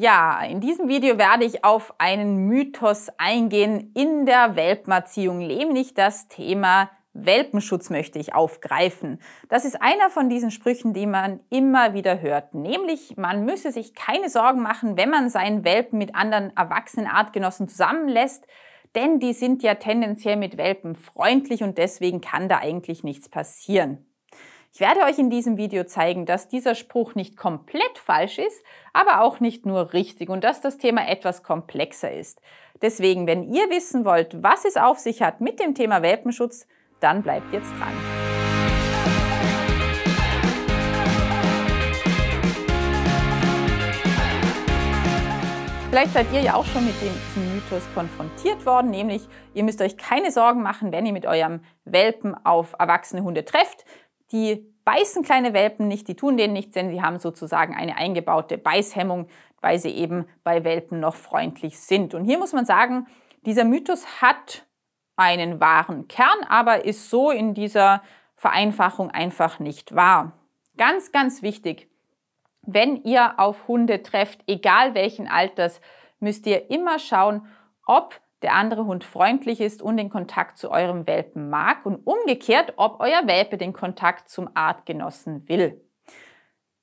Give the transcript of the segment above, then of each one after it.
Ja, in diesem Video werde ich auf einen Mythos eingehen. In der Welpenerziehung nämlich das Thema Welpenschutz möchte ich aufgreifen. Das ist einer von diesen Sprüchen, die man immer wieder hört. Nämlich, man müsse sich keine Sorgen machen, wenn man seinen Welpen mit anderen erwachsenen Artgenossen zusammenlässt, denn die sind ja tendenziell mit Welpen freundlich und deswegen kann da eigentlich nichts passieren. Ich werde euch in diesem Video zeigen, dass dieser Spruch nicht komplett falsch ist, aber auch nicht nur richtig und dass das Thema etwas komplexer ist. Deswegen, wenn ihr wissen wollt, was es auf sich hat mit dem Thema Welpenschutz, dann bleibt jetzt dran. Vielleicht seid ihr ja auch schon mit dem Mythos konfrontiert worden, nämlich ihr müsst euch keine Sorgen machen, wenn ihr mit eurem Welpen auf erwachsene Hunde trefft, die beißen kleine Welpen nicht, die tun denen nichts, denn sie haben sozusagen eine eingebaute Beißhemmung, weil sie eben bei Welpen noch freundlich sind. Und hier muss man sagen, dieser Mythos hat einen wahren Kern, aber ist so in dieser Vereinfachung einfach nicht wahr. Ganz, ganz wichtig, wenn ihr auf Hunde trefft, egal welchen Alters, müsst ihr immer schauen, ob der andere Hund freundlich ist und den Kontakt zu eurem Welpen mag und umgekehrt, ob euer Welpe den Kontakt zum Artgenossen will.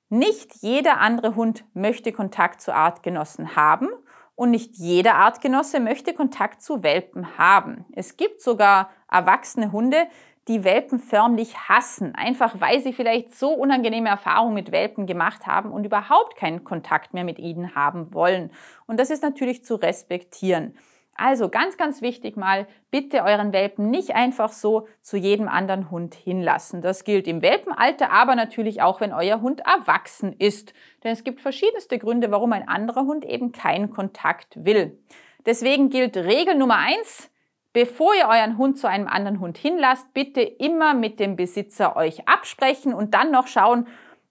Nicht jeder andere Hund möchte Kontakt zu Artgenossen haben und nicht jeder Artgenosse möchte Kontakt zu Welpen haben. Es gibt sogar erwachsene Hunde, die Welpen förmlich hassen, einfach weil sie vielleicht so unangenehme Erfahrungen mit Welpen gemacht haben und überhaupt keinen Kontakt mehr mit ihnen haben wollen. Und das ist natürlich zu respektieren. Also ganz, ganz wichtig mal, bitte euren Welpen nicht einfach so zu jedem anderen Hund hinlassen. Das gilt im Welpenalter, aber natürlich auch, wenn euer Hund erwachsen ist. Denn es gibt verschiedenste Gründe, warum ein anderer Hund eben keinen Kontakt will. Deswegen gilt Regel Nummer eins: bevor ihr euren Hund zu einem anderen Hund hinlasst, bitte immer mit dem Besitzer euch absprechen und dann noch schauen,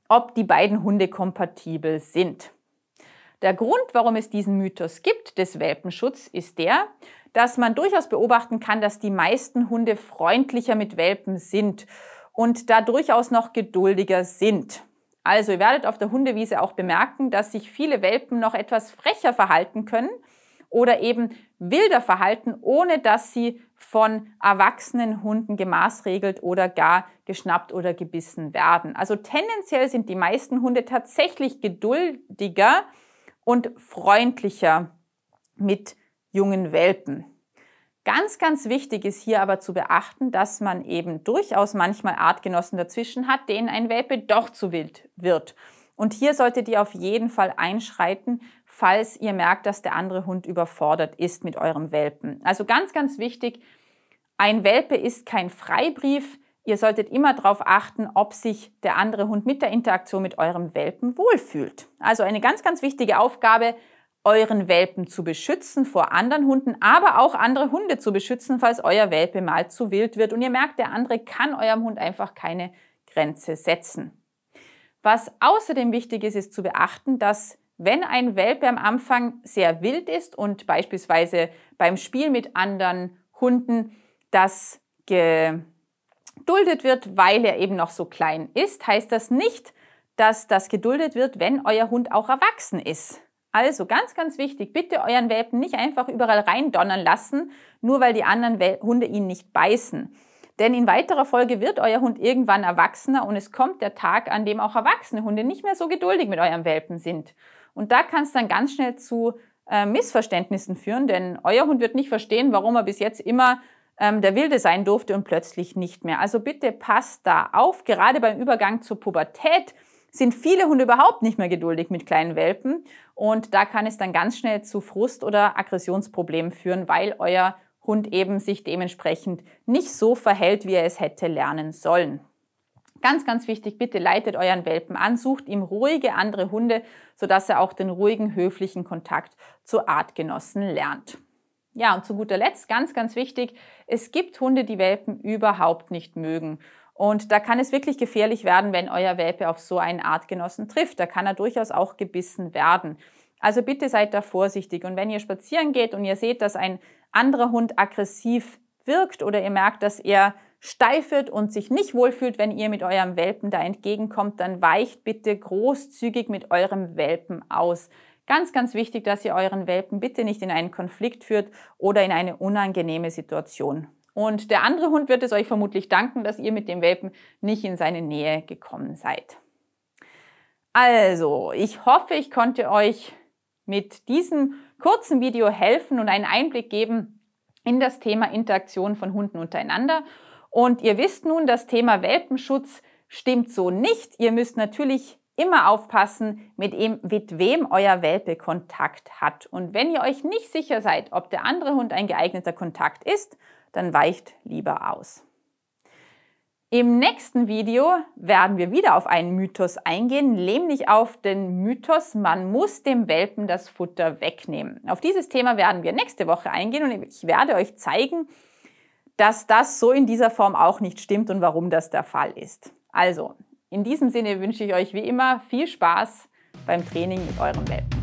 ob die beiden Hunde kompatibel sind. Der Grund, warum es diesen Mythos gibt des Welpenschutz, ist der, dass man durchaus beobachten kann, dass die meisten Hunde freundlicher mit Welpen sind und da durchaus noch geduldiger sind. Also ihr werdet auf der Hundewiese auch bemerken, dass sich viele Welpen noch etwas frecher verhalten können oder eben wilder verhalten, ohne dass sie von erwachsenen Hunden gemaßregelt oder gar geschnappt oder gebissen werden. Also tendenziell sind die meisten Hunde tatsächlich geduldiger und freundlicher mit jungen Welpen. Ganz, ganz wichtig ist hier aber zu beachten, dass man eben durchaus manchmal Artgenossen dazwischen hat, denen ein Welpe doch zu wild wird. Und hier solltet ihr auf jeden Fall einschreiten, falls ihr merkt, dass der andere Hund überfordert ist mit eurem Welpen. Also ganz, ganz wichtig, ein Welpe ist kein Freibrief. Ihr solltet immer darauf achten, ob sich der andere Hund mit der Interaktion mit eurem Welpen wohlfühlt. Also eine ganz, ganz wichtige Aufgabe, euren Welpen zu beschützen vor anderen Hunden, aber auch andere Hunde zu beschützen, falls euer Welpe mal zu wild wird und ihr merkt, der andere kann eurem Hund einfach keine Grenze setzen. Was außerdem wichtig ist, ist zu beachten, dass wenn ein Welpe am Anfang sehr wild ist und beispielsweise beim Spiel mit anderen Hunden das Ge geduldet wird, weil er eben noch so klein ist, heißt das nicht, dass das geduldet wird, wenn euer Hund auch erwachsen ist. Also ganz, ganz wichtig, bitte euren Welpen nicht einfach überall reindonnern lassen, nur weil die anderen Hunde ihn nicht beißen. Denn in weiterer Folge wird euer Hund irgendwann erwachsener und es kommt der Tag, an dem auch erwachsene Hunde nicht mehr so geduldig mit eurem Welpen sind. Und da kann es dann ganz schnell zu äh, Missverständnissen führen, denn euer Hund wird nicht verstehen, warum er bis jetzt immer ähm, der wilde sein durfte und plötzlich nicht mehr. Also bitte passt da auf. Gerade beim Übergang zur Pubertät sind viele Hunde überhaupt nicht mehr geduldig mit kleinen Welpen und da kann es dann ganz schnell zu Frust- oder Aggressionsproblemen führen, weil euer Hund eben sich dementsprechend nicht so verhält, wie er es hätte lernen sollen. Ganz, ganz wichtig, bitte leitet euren Welpen an, sucht ihm ruhige andere Hunde, sodass er auch den ruhigen, höflichen Kontakt zu Artgenossen lernt. Ja, und zu guter Letzt, ganz, ganz wichtig, es gibt Hunde, die Welpen überhaupt nicht mögen. Und da kann es wirklich gefährlich werden, wenn euer Welpe auf so einen Artgenossen trifft. Da kann er durchaus auch gebissen werden. Also bitte seid da vorsichtig. Und wenn ihr spazieren geht und ihr seht, dass ein anderer Hund aggressiv wirkt oder ihr merkt, dass er steif wird und sich nicht wohlfühlt, wenn ihr mit eurem Welpen da entgegenkommt, dann weicht bitte großzügig mit eurem Welpen aus. Ganz, ganz wichtig, dass ihr euren Welpen bitte nicht in einen Konflikt führt oder in eine unangenehme Situation. Und der andere Hund wird es euch vermutlich danken, dass ihr mit dem Welpen nicht in seine Nähe gekommen seid. Also, ich hoffe, ich konnte euch mit diesem kurzen Video helfen und einen Einblick geben in das Thema Interaktion von Hunden untereinander. Und ihr wisst nun, das Thema Welpenschutz stimmt so nicht. Ihr müsst natürlich immer aufpassen, mit, ihm, mit wem euer Welpe Kontakt hat. Und wenn ihr euch nicht sicher seid, ob der andere Hund ein geeigneter Kontakt ist, dann weicht lieber aus. Im nächsten Video werden wir wieder auf einen Mythos eingehen, nämlich auf den Mythos, man muss dem Welpen das Futter wegnehmen. Auf dieses Thema werden wir nächste Woche eingehen und ich werde euch zeigen, dass das so in dieser Form auch nicht stimmt und warum das der Fall ist. Also, in diesem Sinne wünsche ich euch wie immer viel Spaß beim Training mit eurem Welpen.